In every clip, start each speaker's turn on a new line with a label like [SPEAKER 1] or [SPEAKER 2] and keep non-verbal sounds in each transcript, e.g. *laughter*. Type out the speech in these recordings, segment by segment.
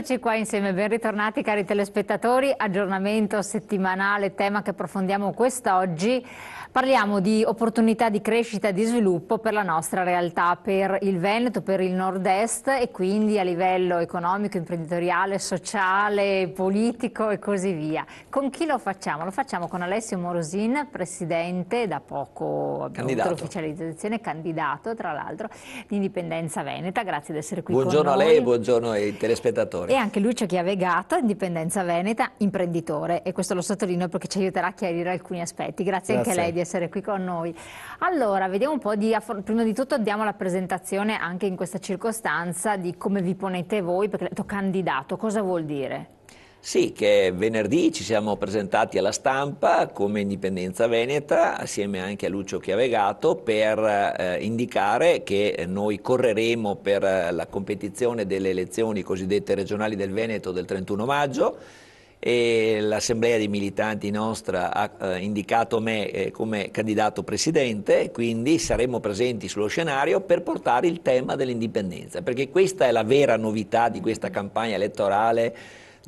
[SPEAKER 1] Eccoci qua insieme, ben ritornati cari telespettatori, aggiornamento settimanale, tema che approfondiamo quest'oggi Parliamo di opportunità di crescita e di sviluppo per la nostra realtà, per il Veneto, per il nord-est e quindi a livello economico, imprenditoriale, sociale, politico e così via. Con chi lo facciamo? Lo facciamo con Alessio Morosin, presidente da poco abbiamo l'ufficializzazione, candidato tra l'altro di Indipendenza Veneta. Grazie di essere qui buongiorno con noi.
[SPEAKER 2] Buongiorno a lei, buongiorno ai telespettatori. E anche
[SPEAKER 1] Lucio Chiavegato, Indipendenza Veneta, imprenditore e questo lo sottolineo perché ci aiuterà a chiarire alcuni aspetti. Grazie, Grazie. anche a lei Di di essere qui con noi. Allora, vediamo un po' di, prima di tutto diamo la presentazione anche in questa circostanza di come vi ponete voi, perché detto candidato, cosa vuol dire?
[SPEAKER 2] Sì, che venerdì ci siamo presentati alla stampa come Indipendenza Veneta, assieme anche a Lucio Chiavegato, per eh, indicare che noi correremo per la competizione delle elezioni cosiddette regionali del Veneto del 31 maggio e l'assemblea dei militanti nostra ha eh, indicato me eh, come candidato presidente, quindi saremo presenti sullo scenario per portare il tema dell'indipendenza, perché questa è la vera novità di questa campagna elettorale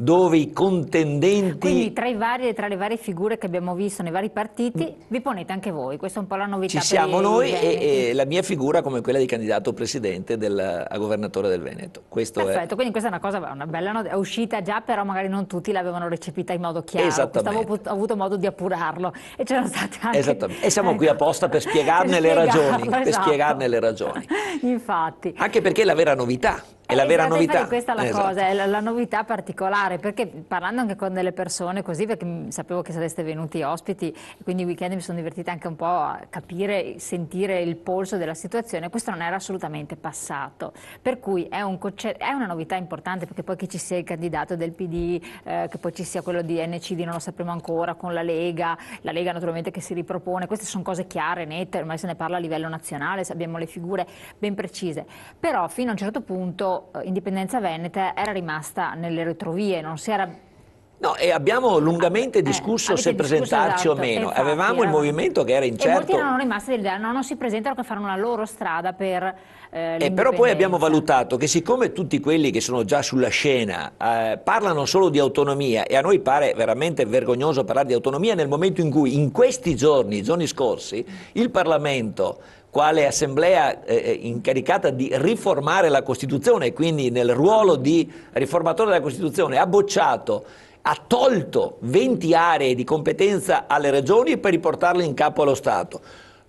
[SPEAKER 2] dove i contendenti... Quindi
[SPEAKER 1] tra, vari, tra, le varie figure che abbiamo visto nei vari partiti vi ponete anche voi, questa è un po' la novità. Ci siamo noi e, e,
[SPEAKER 2] la mia figura come quella di candidato presidente del, a governatore del Veneto. Questo Perfetto, è...
[SPEAKER 1] quindi questa è una cosa, una bella no... è uscita già, però magari non tutti l'avevano recepita in modo chiaro. Esattamente. Questo avevo avuto modo di appurarlo e c'erano state anche... Esattamente, e siamo ecco.
[SPEAKER 2] qui apposta per spiegarne, *laughs* le, ragioni, esatto. per spiegarne le ragioni.
[SPEAKER 1] *laughs* Infatti.
[SPEAKER 2] Anche perché la vera novità è la vera esatto, novità. Questa è la esatto. cosa,
[SPEAKER 1] è la, la, novità particolare, perché parlando anche con delle persone così, perché sapevo che sareste venuti ospiti, quindi il weekend mi sono divertita anche un po' a capire, sentire il polso della situazione, questo non era assolutamente passato. Per cui è, un, è una novità importante, perché poi che ci sia il candidato del PD, eh, che poi ci sia quello di NCD, non lo sapremo ancora, con la Lega, la Lega naturalmente che si ripropone, queste sono cose chiare, nette, ormai se ne parla a livello nazionale, abbiamo le figure ben precise. Però fino a un certo punto indipendenza veneta era rimasta nelle retrovie, non si era
[SPEAKER 2] No, e abbiamo ah, lungamente eh, discusso eh, se esatto, presentarci esatto, o meno. Infatti, esatto, Avevamo erano... il movimento che era incerto. E molti erano
[SPEAKER 1] rimasti dell'idea, no, non si presentano che fanno una loro strada per eh, eh, Però poi abbiamo
[SPEAKER 2] valutato che siccome tutti quelli che sono già sulla scena eh, parlano solo di autonomia e a noi pare veramente vergognoso parlare di autonomia nel momento in cui in questi giorni, i giorni scorsi, il Parlamento quale assemblea eh, eh incaricata di riformare la Costituzione, quindi nel ruolo di riformatore della Costituzione, ha bocciato ha tolto 20 aree di competenza alle regioni per riportarle in capo allo Stato.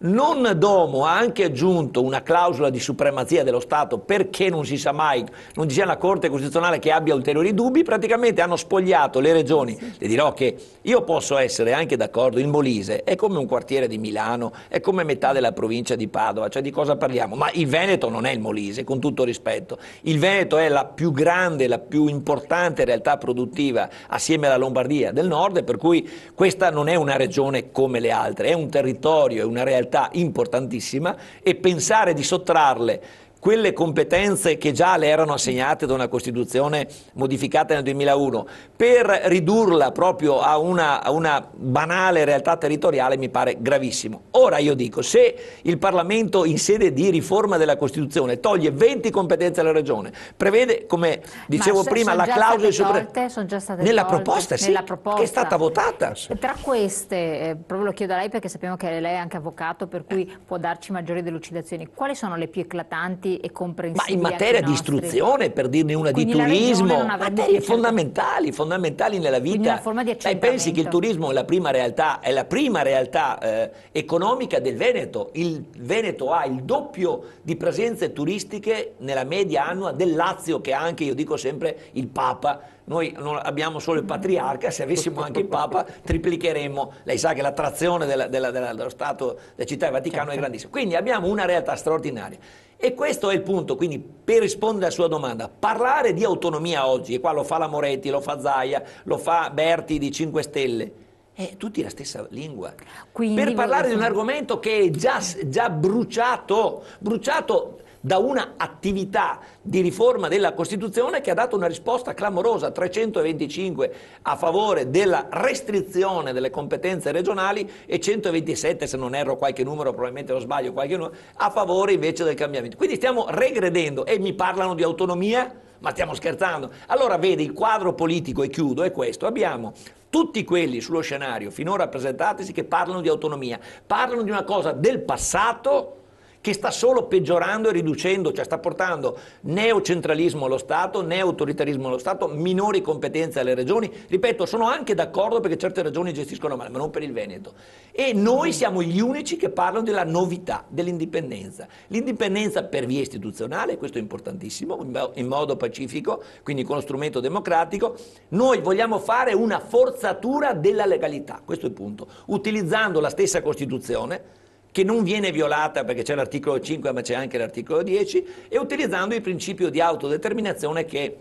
[SPEAKER 2] Non Domo ha anche aggiunto una clausola di supremazia dello Stato perché non si sa mai, non ci sia una Corte Costituzionale che abbia ulteriori dubbi, praticamente hanno spogliato le regioni. Le dirò che io posso essere anche d'accordo, il Molise è come un quartiere di Milano, è come metà della provincia di Padova, cioè di cosa parliamo? Ma il Veneto non è il Molise, con tutto rispetto. Il Veneto è la più grande, la più importante realtà produttiva assieme alla Lombardia del nord, per cui questa non è una regione come le altre, è un territorio, è una realtà realtà importantissima e pensare di sottrarle quelle competenze che già le erano assegnate da una Costituzione modificata nel 2001, per ridurla proprio a una, a una banale realtà territoriale mi pare gravissimo. Ora io dico, se il Parlamento in sede di riforma della Costituzione toglie 20 competenze alla Regione, prevede, come dicevo prima, la clausola... Tolte,
[SPEAKER 1] sono già state nella proposta, sì, nella proposta. che è stata
[SPEAKER 2] votata. Eh,
[SPEAKER 1] tra queste, eh, proprio lo chiedo a lei perché sappiamo che lei è anche avvocato, per cui può darci maggiori delucidazioni. Quali sono le più eclatanti adeguati e comprensibili. Ma in materia di istruzione,
[SPEAKER 2] per dirne una, Quindi di turismo, materie certo fondamentali, fondamentali nella vita. forma di Dai, pensi che il turismo è la prima realtà, la prima realtà eh, economica del Veneto. Il Veneto ha il doppio di presenze turistiche nella media annua del Lazio, che ha anche, io dico sempre, il Papa noi abbiamo solo il patriarca, se avessimo anche il Papa triplicheremmo. Lei sa che l'attrazione della, della, della, dello Stato, della città del Vaticano è certo. grandissima. Quindi abbiamo una realtà straordinaria. E questo è il punto, quindi per rispondere alla sua domanda, parlare di autonomia oggi, e qua lo fa la Moretti, lo fa Zaia, lo fa Berti di 5 Stelle, è tutti la stessa lingua.
[SPEAKER 1] Quindi per parlare di un
[SPEAKER 2] argomento che è già, già bruciato, bruciato da una attività di riforma della Costituzione che ha dato una risposta clamorosa, 325 a favore della restrizione delle competenze regionali e 127, se non erro qualche numero, probabilmente lo sbaglio, qualche numero, a favore invece del cambiamento. Quindi stiamo regredendo e mi parlano di autonomia? Ma stiamo scherzando. Allora vedi, il quadro politico, e chiudo, è questo. Abbiamo tutti quelli sullo scenario finora presentatisi che parlano di autonomia, parlano di una cosa del passato che sta solo peggiorando e riducendo, cioè sta portando neocentralismo allo Stato, neoautoritarismo allo Stato, minori competenze alle regioni. Ripeto, sono anche d'accordo perché certe regioni gestiscono male, ma non per il Veneto. E noi siamo gli unici che parlano della novità, dell'indipendenza. L'indipendenza per via istituzionale, questo è importantissimo, in modo pacifico, quindi con lo strumento democratico. Noi vogliamo fare una forzatura della legalità, questo è il punto, utilizzando la stessa Costituzione che non viene violata perché c'è l'articolo 5 ma c'è anche l'articolo 10 e utilizzando il principio di autodeterminazione che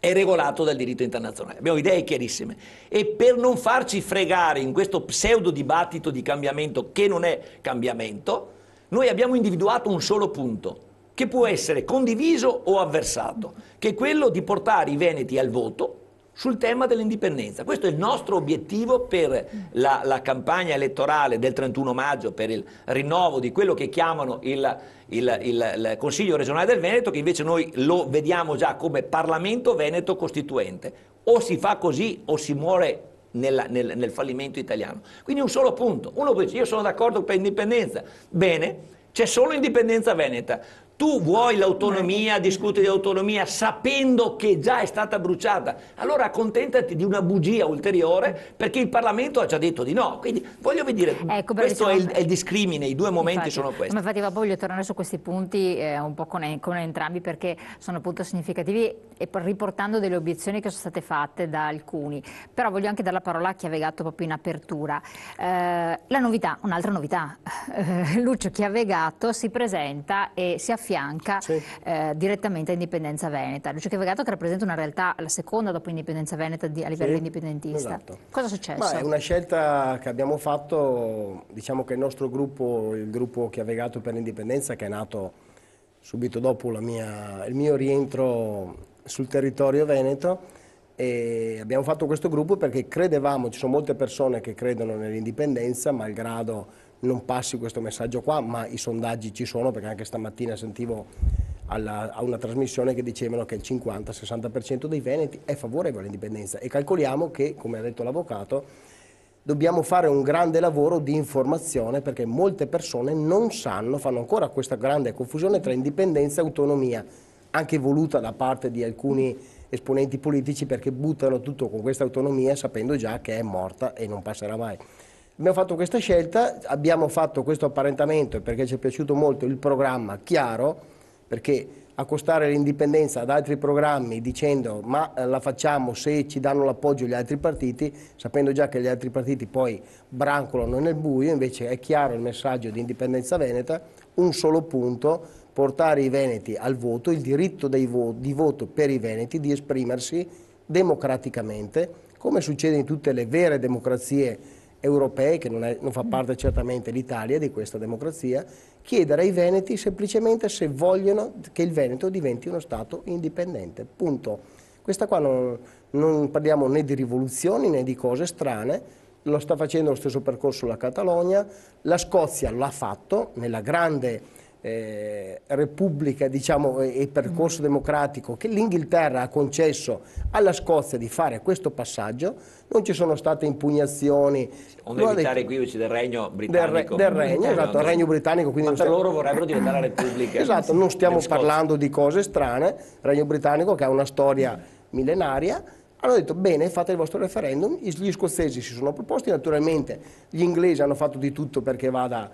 [SPEAKER 2] è regolato dal diritto internazionale. Abbiamo idee chiarissime. E per non farci fregare in questo pseudo dibattito di cambiamento che non è cambiamento, noi abbiamo individuato un solo punto che può essere condiviso o avversato, che è quello di portare i Veneti al voto sul tema dell'indipendenza. Questo è il nostro obiettivo per la, la campagna elettorale del 31 maggio, per il rinnovo di quello che chiamano il, il, il, il, Consiglio regionale del Veneto, che invece noi lo vediamo già come Parlamento Veneto Costituente. O si fa così o si muore nella, nel, nel, fallimento italiano. Quindi un solo punto. Uno dice io sono d'accordo per l'indipendenza. Bene, c'è solo indipendenza veneta tu vuoi l'autonomia, discuti di autonomia sapendo che già è stata bruciata, allora accontentati di una bugia ulteriore perché il Parlamento ha già detto di no. Quindi voglio dire, ecco, questo diciamo, è, il, è, il, discrimine, i due momenti infatti, sono questi. Ma
[SPEAKER 1] infatti voglio tornare su questi punti eh, un po' con, con, entrambi perché sono appunto significativi e riportando delle obiezioni che sono state fatte da alcuni. Però voglio anche dare la parola a Chiavegato proprio in apertura. Eh, la novità, un'altra novità, *laughs* eh, Lucio Chiavegato si presenta e si affida affianca sì. eh, direttamente a Indipendenza Veneta. Lucio Chevegato che rappresenta una realtà, la seconda dopo Indipendenza Veneta di, a livello sì, indipendentista. Esatto. Cosa è successo? Ma è una
[SPEAKER 3] scelta che abbiamo fatto, diciamo che il nostro gruppo, il gruppo Chiavegato per l'Indipendenza che è nato subito dopo mia, il mio rientro sul territorio veneto e abbiamo fatto questo gruppo perché credevamo, ci sono molte persone che credono nell'indipendenza malgrado non passi questo messaggio qua, ma i sondaggi ci sono perché anche stamattina sentivo alla, a una trasmissione che dicevano che il 50-60% dei Veneti è favorevole all'indipendenza e calcoliamo che, come ha detto l'avvocato, dobbiamo fare un grande lavoro di informazione perché molte persone non sanno, fanno ancora questa grande confusione tra indipendenza e autonomia, anche voluta da parte di alcuni esponenti politici perché buttano tutto con questa autonomia sapendo già che è morta e non passerà mai. Abbiamo fatto questa scelta, abbiamo fatto questo apparentamento perché ci è piaciuto molto il programma chiaro, perché accostare l'indipendenza ad altri programmi dicendo ma eh, la facciamo se ci danno l'appoggio gli altri partiti, sapendo già che gli altri partiti poi brancolano nel buio, invece è chiaro il messaggio di indipendenza veneta, un solo punto, portare i veneti al voto, il diritto vo di voto per i veneti di esprimersi democraticamente, come succede in tutte le vere democrazie europei, che non, è, non fa parte certamente l'Italia di questa democrazia, chiedere ai veneti semplicemente se vogliono che il Veneto diventi uno Stato indipendente. Punto. Questa qua non, non parliamo né di rivoluzioni né di cose strane, lo sta facendo lo stesso percorso la Catalogna, la Scozia l'ha fatto nella grande eh, repubblica diciamo, e percorso mm. democratico che l'Inghilterra ha concesso alla Scozia di fare questo passaggio, non ci sono state impugnazioni. Onde evitare detto,
[SPEAKER 2] equivoci del Regno britannico. Del, re, del Regno, esatto, esatto, del Regno
[SPEAKER 3] britannico. Quindi Ma per stiamo... loro vorrebbero diventare
[SPEAKER 2] la *laughs* Repubblica. esatto, non stiamo parlando
[SPEAKER 3] di cose strane, il Regno britannico che ha una storia mm. millenaria, hanno detto bene, fate il vostro referendum, gli scozzesi si sono proposti, naturalmente gli inglesi hanno fatto di tutto perché vada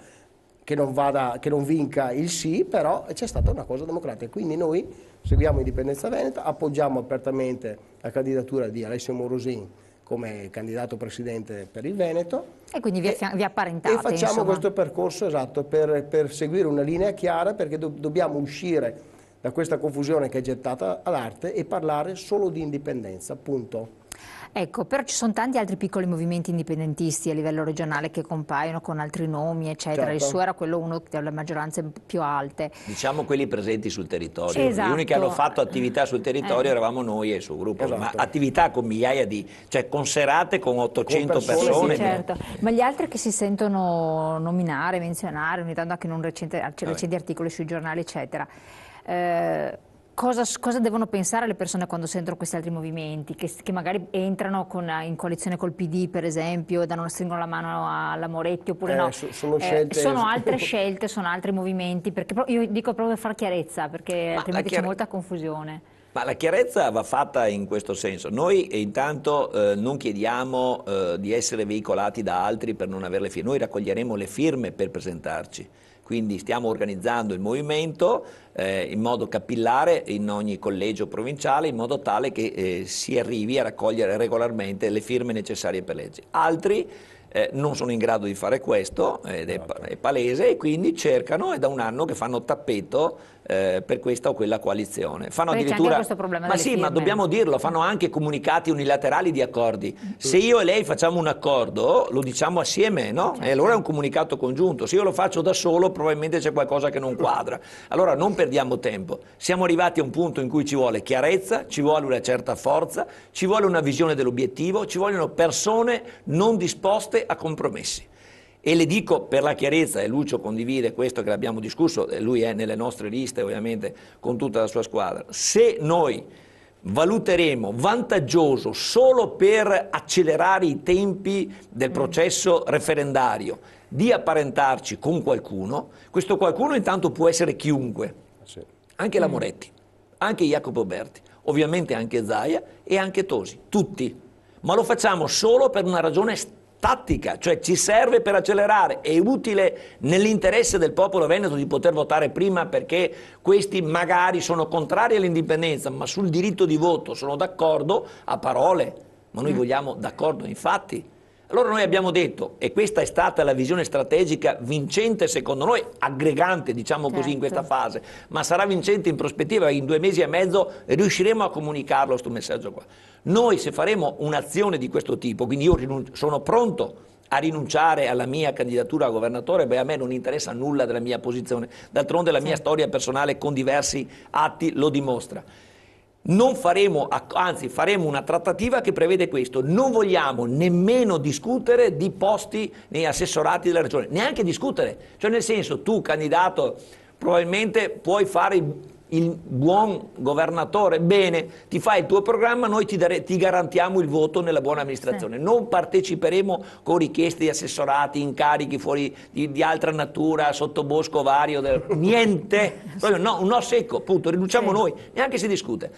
[SPEAKER 3] che non, vada, che non vinca il sì, però c'è stata una cosa democratica. Quindi noi seguiamo Indipendenza Veneta, appoggiamo apertamente la candidatura di Alessio Morosin come candidato presidente per il Veneto.
[SPEAKER 1] E quindi vi, vi apparentate. E facciamo insomma. questo
[SPEAKER 3] percorso esatto per, per, seguire una linea chiara perché do dobbiamo uscire da questa confusione che è gettata all'arte e parlare solo di indipendenza, appunto.
[SPEAKER 1] Ecco, però ci sono tanti altri piccoli movimenti indipendentisti a livello regionale che compaiono con altri nomi, eccetera. Certo. Il suo era quello uno delle maggioranze più alte.
[SPEAKER 2] Diciamo quelli presenti sul territorio. Sì, esatto. Gli unici che hanno fatto attività sul territorio eh. eravamo noi e il suo gruppo, esatto. ma attività con migliaia di, cioè con serate con 800 con persone. persone. Sì, sì, certo.
[SPEAKER 1] Ma gli altri che si sentono nominare, menzionare, ogni tanto anche in un recente, recenti articoli sui giornali, eccetera. Eh, cosa, cosa, devono pensare le persone quando sentono questi altri movimenti, che, che magari entrano con, in coalizione col PD per esempio e danno, stringono la mano alla Moretti oppure eh, no? Sono, eh, scelte... sono *laughs* altre scelte, sono altri movimenti, perché io dico proprio per far chiarezza, perché Ma altrimenti chiare... c'è molta confusione.
[SPEAKER 2] Ma la chiarezza va fatta in questo senso. Noi eh, intanto eh, non chiediamo eh, di essere veicolati da altri per non avere le firme, noi raccoglieremo le firme per presentarci. Quindi stiamo organizzando il movimento eh, in modo capillare in ogni collegio provinciale in modo tale che eh, si arrivi a raccogliere regolarmente le firme necessarie per legge. Altri eh, non sono in grado di fare questo eh, ed è, esatto. è palese e quindi cercano, è da un anno che fanno tappeto eh, per questa o quella coalizione. Fanno Perché addirittura...
[SPEAKER 1] ma sì, firme. ma dobbiamo
[SPEAKER 2] dirlo, fanno anche comunicati unilaterali di accordi. Mm. Se io e lei facciamo un accordo, lo diciamo assieme, no? Certo. E allora è un comunicato congiunto. Se io lo faccio da solo, probabilmente c'è qualcosa che non quadra. Allora non perdiamo tempo. Siamo arrivati a un punto in cui ci vuole chiarezza, ci vuole una certa forza, ci vuole una visione dell'obiettivo, ci vogliono persone non disposte a compromessi. E le dico per la chiarezza, e Lucio condivide questo che l'abbiamo discusso, lui è nelle nostre liste ovviamente con tutta la sua squadra, se noi valuteremo vantaggioso solo per accelerare i tempi del mm. processo referendario di apparentarci con qualcuno, questo qualcuno intanto può essere chiunque, anche la mm. Moretti, anche Jacopo Berti, ovviamente anche Zaia e anche Tosi, tutti, ma lo facciamo solo per una ragione strategica tattica, cioè ci serve per accelerare, è utile nell'interesse del popolo veneto di poter votare prima perché questi magari sono contrari all'indipendenza, ma sul diritto di voto sono d'accordo a parole, ma noi mm. vogliamo d'accordo nei fatti. Allora noi abbiamo detto, e questa è stata la visione strategica vincente secondo noi, aggregante diciamo certo. così in certo. questa fase, ma sarà vincente in prospettiva, in due mesi e mezzo riusciremo a comunicarlo questo messaggio qua. Noi se faremo un'azione di questo tipo, quindi io sono pronto a rinunciare alla mia candidatura a governatore, beh a me non interessa nulla della mia posizione, d'altronde la mia storia personale con diversi atti lo dimostra. Non faremo, anzi faremo una trattativa che prevede questo, non vogliamo nemmeno discutere di posti nei assessorati della regione, neanche discutere, cioè nel senso tu candidato probabilmente puoi fare il buon governatore, bene, ti fai il tuo programma, noi ti, dare, ti garantiamo il voto nella buona amministrazione. Sì. Non parteciperemo con richieste di assessorati, incarichi fuori di, di altra natura, sottobosco vario, del, niente. *laughs* Proprio no, un no secco, punto, riduciamo sì. noi, neanche si discute.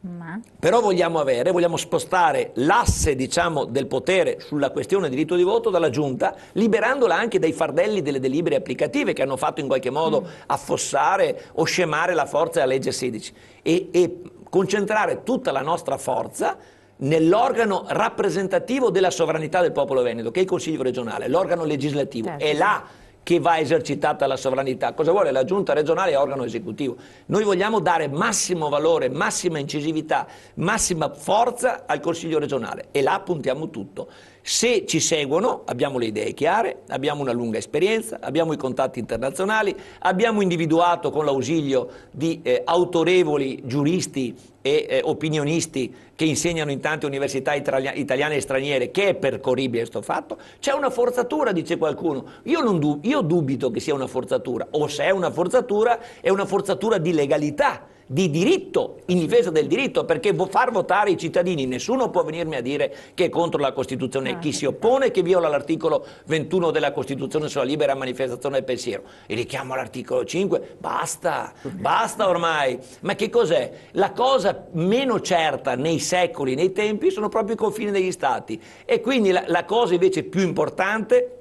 [SPEAKER 2] Ma... Però vogliamo avere, vogliamo spostare l'asse diciamo, del potere sulla questione del diritto di voto dalla Giunta, liberandola anche dai fardelli delle delibere applicative che hanno fatto in qualche modo mm. affossare o scemare la forza della legge 16 e, e concentrare tutta la nostra forza nell'organo rappresentativo della sovranità del popolo veneto, che è il Consiglio regionale, l'organo legislativo. Certo. È là che va esercitata la sovranità. Cosa vuole? La giunta regionale è organo esecutivo. Noi vogliamo dare massimo valore, massima incisività, massima forza al Consiglio regionale e là puntiamo tutto. Se ci seguono abbiamo le idee chiare, abbiamo una lunga esperienza, abbiamo i contatti internazionali, abbiamo individuato con l'ausilio di eh, autorevoli giuristi e eh, opinionisti che insegnano in tante università italia italiane e straniere che è percorribile questo fatto. C'è una forzatura, dice qualcuno. Io, du io dubito che sia una forzatura, o se è una forzatura è una forzatura di legalità di diritto, in difesa del diritto, perché far votare i cittadini, nessuno può venirmi a dire che è contro la Costituzione, ah, chi si oppone che viola l'articolo 21 della Costituzione sulla libera manifestazione del pensiero, e richiamo l'articolo 5, basta, basta ormai, ma che cos'è? La cosa meno certa nei secoli, nei tempi, sono proprio i confini degli Stati e quindi la, la cosa invece più importante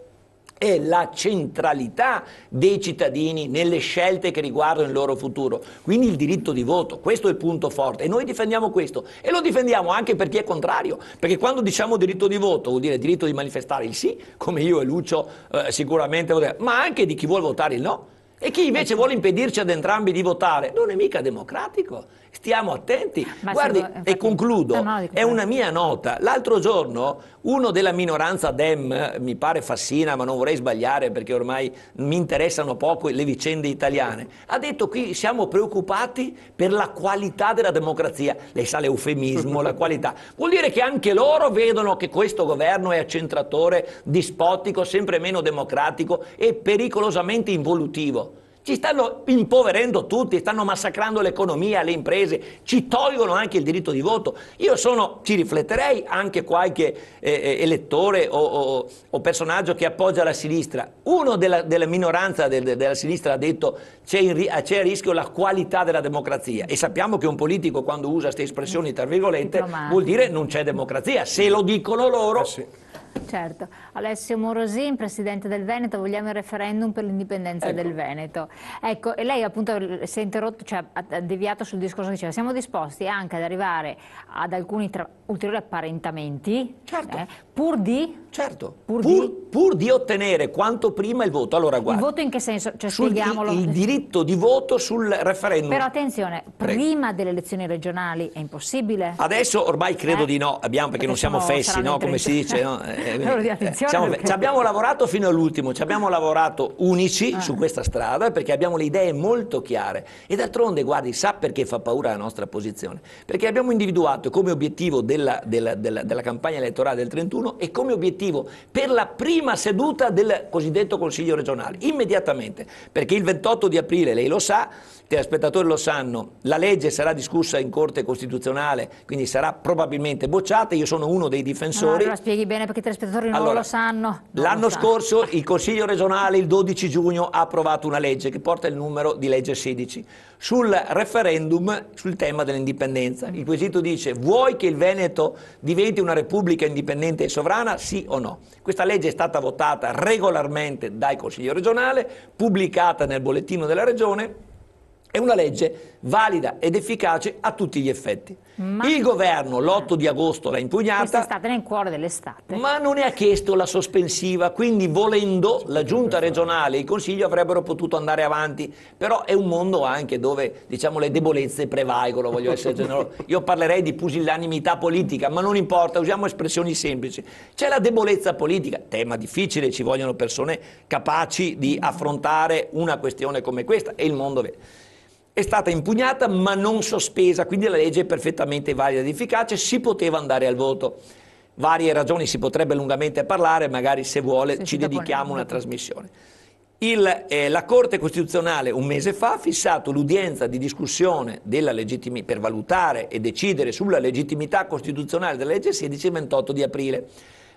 [SPEAKER 2] è la centralità dei cittadini nelle scelte che riguardano il loro futuro, quindi il diritto di voto, questo è il punto forte e noi difendiamo questo e lo difendiamo anche per chi è contrario, perché quando diciamo diritto di voto vuol dire diritto di manifestare il sì, come io e Lucio eh, sicuramente, ma anche di chi vuole votare il no. E chi invece vuole impedirci ad entrambi di votare non è mica democratico stiamo attenti. Ma Guardi, sono, infatti, e concludo, eh, è una mia nota. L'altro giorno uno della minoranza Dem, mi pare Fassina, ma non vorrei sbagliare perché ormai mi interessano poco le vicende italiane, ha detto qui siamo preoccupati per la qualità della democrazia. Lei sa l'eufemismo, la qualità. Vuol dire che anche loro vedono che questo governo è accentratore, dispotico, sempre meno democratico e pericolosamente involutivo. Ci stanno impoverendo tutti, stanno massacrando l'economia, le imprese, ci tolgono anche il diritto di voto. Io sono, ci rifletterei, anche qualche eh, eh elettore o, o, o, personaggio che appoggia la sinistra. Uno della, della minoranza del, della sinistra ha detto c'è, in, c'è a rischio la qualità della democrazia e sappiamo che un politico quando usa queste espressioni, tra virgolette, vuol dire non c'è democrazia. Se lo dicono loro... Eh sì
[SPEAKER 1] Certo. Alessio Morosin, Presidente del Veneto, vogliamo il referendum per l'indipendenza ecco. del Veneto. Ecco, e lei appunto si è interrotto, cioè ha deviato sul discorso che diceva, siamo disposti anche ad arrivare ad alcuni ulteriori apparentamenti, certo. eh, pur di... Certo,
[SPEAKER 2] pur, pur, di... pur, di... ottenere quanto prima il voto. Allora, guarda, il
[SPEAKER 1] voto in che senso? Cioè, sul, spieghiamolo. Il
[SPEAKER 2] diritto di voto sul referendum. Però
[SPEAKER 1] attenzione, Prego. prima delle elezioni regionali è impossibile?
[SPEAKER 2] Adesso ormai credo eh? di no, abbiamo, perché, perché non siamo fessi, no, come si dice. No? *laughs* Eh, eh, eh siamo, perché... ci abbiamo lavorato fino all'ultimo, ci abbiamo lavorato unici ah. su questa strada perché abbiamo le idee molto chiare e d'altronde, guardi, sa perché fa paura la nostra posizione? Perché abbiamo individuato come obiettivo della, della, della, della campagna elettorale del 31 e come obiettivo per la prima seduta del cosiddetto Consiglio regionale, immediatamente, perché il 28 di aprile, lei lo sa, i telespettatori lo sanno, la legge sarà discussa in Corte Costituzionale, quindi sarà probabilmente bocciata, io sono uno dei difensori. No, allora
[SPEAKER 1] spieghi bene perché i spettatori non allora, lo sanno.
[SPEAKER 2] l'anno scorso il Consiglio regionale il 12 giugno ha approvato una legge che porta il numero di legge 16 sul referendum sul tema dell'indipendenza. Il quesito dice vuoi che il Veneto diventi una repubblica indipendente e sovrana? Sì o no? Questa legge è stata votata regolarmente dal Consiglio regionale, pubblicata nel bollettino della regione è una legge valida ed efficace a tutti gli effetti. Ma... Il governo l'8 di agosto l'ha impugnata. Quest'estate, nel cuore
[SPEAKER 1] dell'estate.
[SPEAKER 2] Ma non ne ha chiesto la sospensiva, quindi volendo la giunta regionale e il consiglio avrebbero potuto andare avanti, però è un mondo anche dove diciamo, le debolezze prevalgono, voglio essere *laughs* generoso. Io parlerei di pusillanimità politica, ma non importa, usiamo espressioni semplici. C'è la debolezza politica, tema difficile, ci vogliono persone capaci di affrontare una questione come questa e il mondo vede è stata impugnata ma non sospesa, quindi la legge è perfettamente valida ed efficace, si poteva andare al voto. Varie ragioni si potrebbe lungamente parlare, magari se vuole se ci dedichiamo una trasmissione. Il, eh, la Corte Costituzionale un mese fa ha fissato l'udienza di discussione per valutare e decidere sulla legittimità costituzionale della legge 16 e 28 di aprile.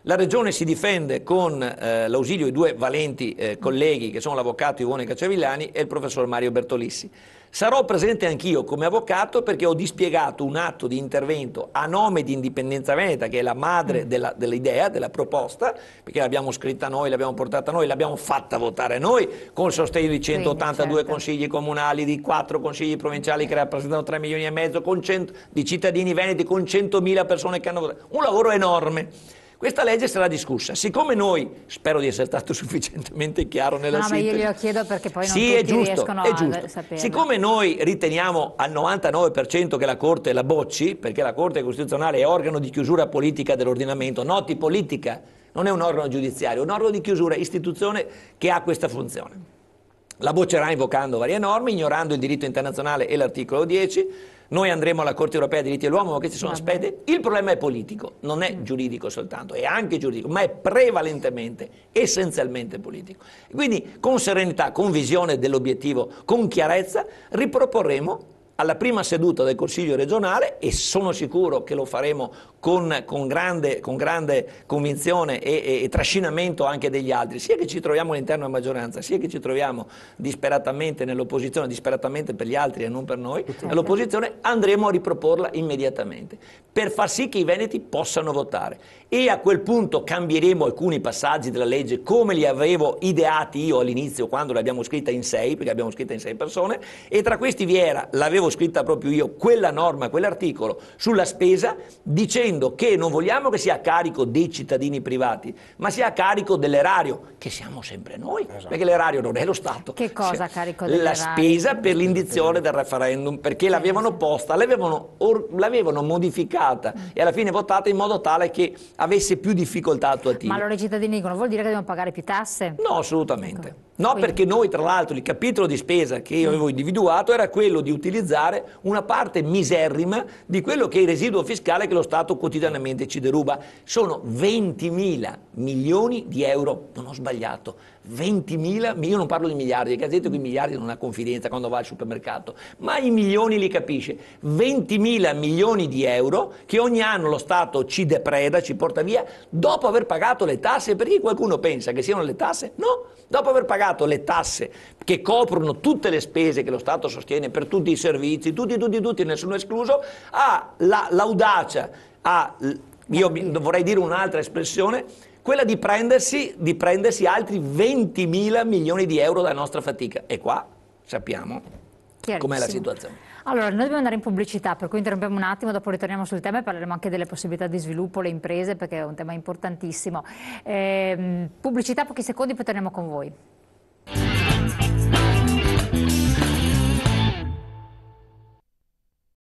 [SPEAKER 2] La Regione si difende con eh, l'ausilio di due valenti eh, mm. colleghi che sono l'avvocato Ivone Cacciavillani e il professor Mario Bertolissi. Sarò presente anch'io come avvocato perché ho dispiegato un atto di intervento a nome di Indipendenza Veneta, che è la madre mm. della, dell'idea, della proposta, perché l'abbiamo scritta noi, l'abbiamo portata noi, l'abbiamo fatta votare noi, con il sostegno di 182 certo. consigli comunali, di 4 consigli provinciali che rappresentano 3 milioni e mezzo 100, di cittadini veneti con 100.000 persone che hanno votato. Un lavoro enorme. Questa legge sarà discussa. Siccome noi, spero di essere stato *laughs* sufficientemente chiaro nella no, sintesi. No, ma io glielo
[SPEAKER 1] chiedo perché poi non sì, tutti è giusto, riescono è giusto. a saperlo.
[SPEAKER 2] Siccome noi riteniamo al 99% che la Corte la bocci, perché la Corte Costituzionale è organo di chiusura politica dell'ordinamento, noti politica, non è un organo giudiziario, è un organo di chiusura, istituzione che ha questa funzione. La boccerà invocando varie norme, ignorando il diritto internazionale e l'articolo 10, noi andremo alla Corte europea dei diritti dell'uomo, ma questi sono aspetti. Il problema è politico, non è giuridico soltanto, è anche giuridico, ma è prevalentemente, essenzialmente politico. Quindi con serenità, con visione dell'obiettivo, con chiarezza, riproporremo alla prima seduta del Consiglio regionale e sono sicuro che lo faremo con, con, grande, con grande, convinzione e, e, e, trascinamento anche degli altri, sia che ci troviamo all'interno della maggioranza, sia che ci troviamo disperatamente nell'opposizione, disperatamente per gli altri e non per noi, all'opposizione andremo a riproporla immediatamente per far sì che i veneti possano votare e a quel punto cambieremo alcuni passaggi della legge come li avevo ideati io all'inizio quando l'abbiamo scritta in sei, perché l'abbiamo scritta in sei persone e tra questi vi era, l'avevo scritta proprio io quella norma, quell'articolo sulla spesa, dicendo che non vogliamo che sia a carico dei cittadini privati, ma sia a carico dell'erario, che siamo sempre noi, esatto. perché l'erario non è lo
[SPEAKER 1] Stato. Che cosa a carico dell'erario? La spesa
[SPEAKER 2] per l'indizione del referendum, perché l'avevano posta, l'avevano, l'avevano modificata mm. e alla fine votata in modo tale che avesse più difficoltà attuative. Ma allora
[SPEAKER 1] i cittadini dicono, vuol dire che devono pagare più tasse?
[SPEAKER 2] No, assolutamente. Ecco. No, Quindi. perché noi tra l'altro il capitolo di spesa che io mm. avevo individuato era quello di utilizzare una parte miserrima di quello che è il residuo fiscale che lo Stato quotidianamente ci deruba. Sono 20 mila milioni di euro, non ho sbagliato, 20.000, io non parlo di miliardi, perché ha detto che i miliardi non ha confidenza quando va al supermercato, ma i milioni li capisce. 20.000 milioni di euro che ogni anno lo Stato ci depreda, ci porta via, dopo aver pagato le tasse, perché qualcuno pensa che siano le tasse? No, dopo aver pagato le tasse che coprono tutte le spese che lo Stato sostiene per tutti i servizi, tutti, tutti, tutti, nessuno escluso, ha la, l'audacia, ha, io vorrei dire un'altra espressione, quella di prendersi, di prendersi altri 20 mila milioni di euro dalla nostra fatica. E qua sappiamo
[SPEAKER 1] com'è la situazione. Allora, noi dobbiamo andare in pubblicità, per cui interrompiamo un attimo, dopo ritorniamo sul tema e parleremo anche delle possibilità di sviluppo, le imprese, perché è un tema importantissimo. Eh, pubblicità, pochi secondi, poi torniamo con voi.